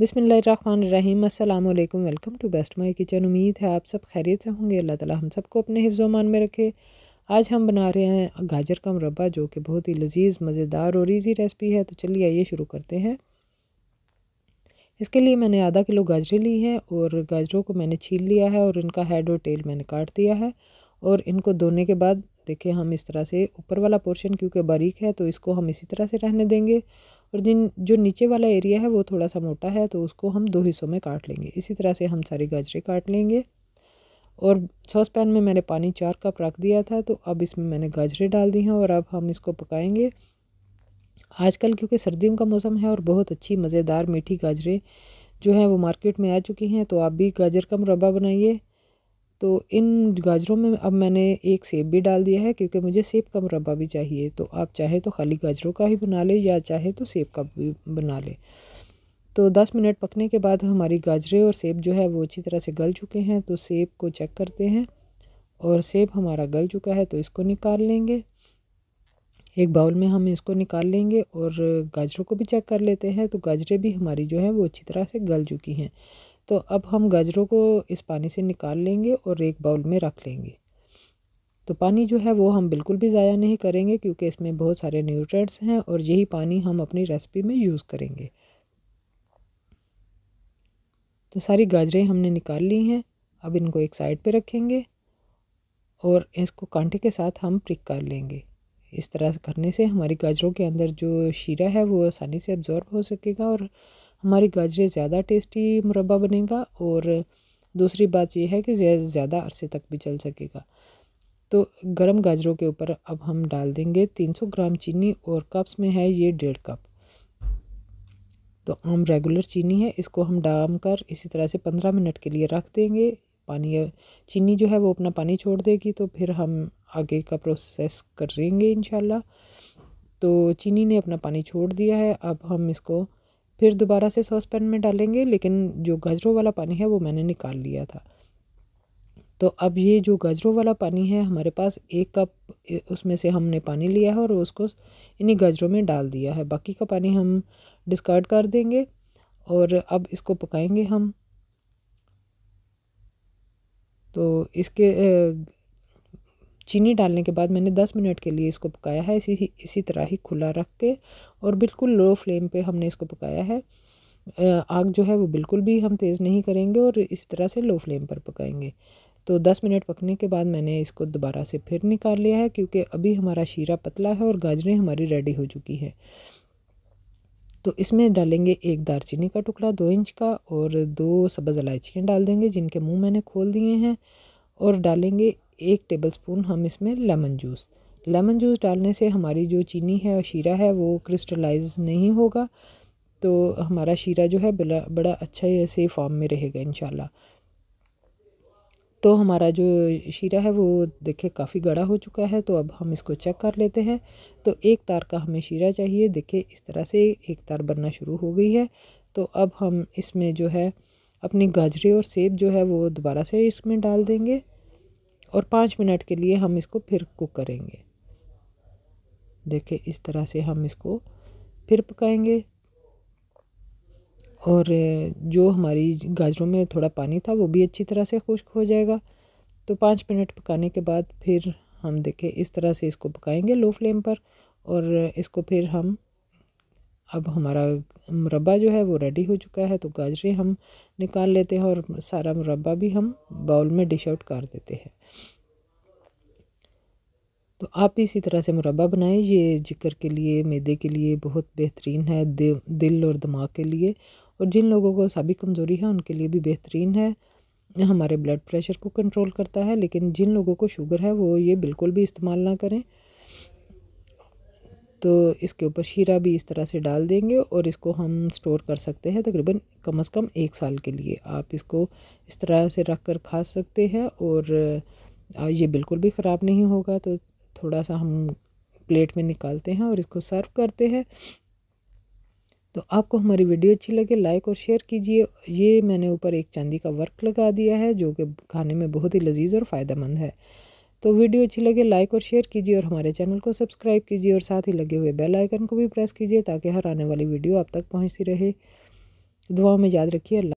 बिसमीम अल्लाम welcome to best my kitchen उम्मीद है आप सब खैरियत से होंगे अल्लाह ताला हम सबको अपने मान में रखे आज हम बना रहे हैं गाजर का मुरबा जो कि बहुत ही लजीज मज़ेदार और ईज़ी रेसिपी है तो चलिए आइए शुरू करते हैं इसके लिए मैंने आधा किलो गाजरें ली हैं और गाजरों को मैंने छील लिया है और इनका हेड और टेल मैंने काट दिया है और इनको धोने के बाद देखिए हम इस तरह से ऊपर वाला पोर्शन क्योंकि बारीक है तो इसको हम इसी तरह से रहने देंगे और जिन जो नीचे वाला एरिया है वो थोड़ा सा मोटा है तो उसको हम दो हिस्सों में काट लेंगे इसी तरह से हम सारी गाजरें काट लेंगे और सॉस पैन में मैंने पानी चार कप रख दिया था तो अब इसमें मैंने गाजरें डाल दी हैं और अब हम इसको पकाएंगे आजकल क्योंकि सर्दियों का मौसम है और बहुत अच्छी मज़ेदार मीठी गाजरें जो हैं वो मार्केट में आ चुकी हैं तो आप भी गाजर का मुरबा बनाइए तो इन गाजरों में अब मैंने एक सेब भी डाल दिया है क्योंकि मुझे सेब का मुरबा भी चाहिए तो आप चाहें तो खाली गाजरों का ही बना लें या चाहें तो सेब का भी बना लें तो 10 मिनट पकने के बाद हमारी गाजरे और सेब जो है वो अच्छी तरह से गल चुके हैं तो सेब को चेक करते हैं और सेब हमारा गल चुका है तो इसको निकाल लेंगे एक बाउल में हम इसको निकाल लेंगे और गाजरों को भी चेक कर लेते हैं तो गाजरे भी हमारी जो है वो अच्छी तरह से गल चुकी हैं तो अब हम गाजरों को इस पानी से निकाल लेंगे और एक बाउल में रख लेंगे तो पानी जो है वो हम बिल्कुल भी ज़ाया नहीं करेंगे क्योंकि इसमें बहुत सारे न्यूट्रेंट्स हैं और यही पानी हम अपनी रेसिपी में यूज़ करेंगे तो सारी गाजरें हमने निकाल ली हैं अब इनको एक साइड पे रखेंगे और इसको कांटे के साथ हम प्रिक कर लेंगे इस तरह करने से हमारी गाजरों के अंदर जो शीरा है वो आसानी से अब्जॉर्ब हो सकेगा और हमारी गाजरे ज़्यादा टेस्टी मुरबा बनेगा और दूसरी बात यह है कि ज़्यादा अरसे तक भी चल सकेगा तो गरम गाजरों के ऊपर अब हम डाल देंगे 300 ग्राम चीनी और कप्स में है ये डेढ़ कप तो आम रेगुलर चीनी है इसको हम डाम कर इसी तरह से 15 मिनट के लिए रख देंगे पानी चीनी जो है वो अपना पानी छोड़ देगी तो फिर हम आगे का प्रोसेस करेंगे इन तो चीनी ने अपना पानी छोड़ दिया है अब हम इसको फिर दोबारा से सॉस पैन में डालेंगे लेकिन जो गाजरों वाला पानी है वो मैंने निकाल लिया था तो अब ये जो गाजरों वाला पानी है हमारे पास एक कप उसमें से हमने पानी लिया है और उसको इन्हीं गाजरों में डाल दिया है बाकी का पानी हम डिस्कार्ड कर देंगे और अब इसको पकाएंगे हम तो इसके चीनी डालने के बाद मैंने 10 मिनट के लिए इसको पकाया है इसी इसी तरह ही खुला रख के और बिल्कुल लो फ्लेम पे हमने इसको पकाया है आग जो है वो बिल्कुल भी हम तेज़ नहीं करेंगे और इसी तरह से लो फ्लेम पर पकाएंगे तो 10 मिनट पकने के बाद मैंने इसको दोबारा से फिर निकाल लिया है क्योंकि अभी हमारा शीरा पतला है और गाजरें हमारी रेडी हो चुकी हैं तो इसमें डालेंगे एक दारचीनी का टुकड़ा दो इंच का और दो सब्ज़ इलायचियाँ डाल देंगे जिनके मुँह मैंने खोल दिए हैं और डालेंगे एक टेबलस्पून हम इसमें लेमन जूस लेमन जूस डालने से हमारी जो चीनी है और शीरा है वो क्रिस्टलाइज नहीं होगा तो हमारा शीरा जो है बड़ा बड़ा अच्छा ऐसे फॉर्म में रहेगा इन तो हमारा जो शीरा है वो देखे काफ़ी गढ़ा हो चुका है तो अब हम इसको चेक कर लेते हैं तो एक तार का हमें शीरा चाहिए देखिए इस तरह से एक तार बनना शुरू हो गई है तो अब हम इसमें जो है अपनी गाजरे और सेब जो है वो दोबारा से इसमें डाल देंगे और पाँच मिनट के लिए हम इसको फिर कुक करेंगे देखिए इस तरह से हम इसको फिर पकाएंगे और जो हमारी गाजरों में थोड़ा पानी था वो भी अच्छी तरह से खुश्क हो जाएगा तो पाँच मिनट पकाने के बाद फिर हम देखें इस तरह से इसको पकाएंगे लो फ्लेम पर और इसको फिर हम अब हमारा मुरबा जो है वो रेडी हो चुका है तो गाजरें हम निकाल लेते हैं और सारा मुरबा भी हम बाउल में डिश आउट कर देते हैं तो आप इसी तरह से मुरबा बनाएं ये जिक्र के लिए मैदे के लिए बहुत बेहतरीन है दिल और दिमाग के लिए और जिन लोगों को सभी कमज़ोरी है उनके लिए भी बेहतरीन है हमारे ब्लड प्रेशर को कंट्रोल करता है लेकिन जिन लोगों को शुगर है वो ये बिल्कुल भी इस्तेमाल ना करें तो इसके ऊपर शीरा भी इस तरह से डाल देंगे और इसको हम स्टोर कर सकते हैं तकरीबन कम अज़ कम एक साल के लिए आप इसको इस तरह से रख कर खा सकते हैं और ये बिल्कुल भी ख़राब नहीं होगा तो थोड़ा सा हम प्लेट में निकालते हैं और इसको सर्व करते हैं तो आपको हमारी वीडियो अच्छी लगे लाइक और शेयर कीजिए ये मैंने ऊपर एक चांदी का वर्क लगा दिया है जो कि खाने में बहुत ही लजीज और फ़ायदेमंद है तो वीडियो अच्छी लगे लाइक और शेयर कीजिए और हमारे चैनल को सब्सक्राइब कीजिए और साथ ही लगे हुए बेल आइकन को भी प्रेस कीजिए ताकि हर आने वाली वीडियो आप तक पहुँचती रहे दुआ में याद रखिए अल्लाह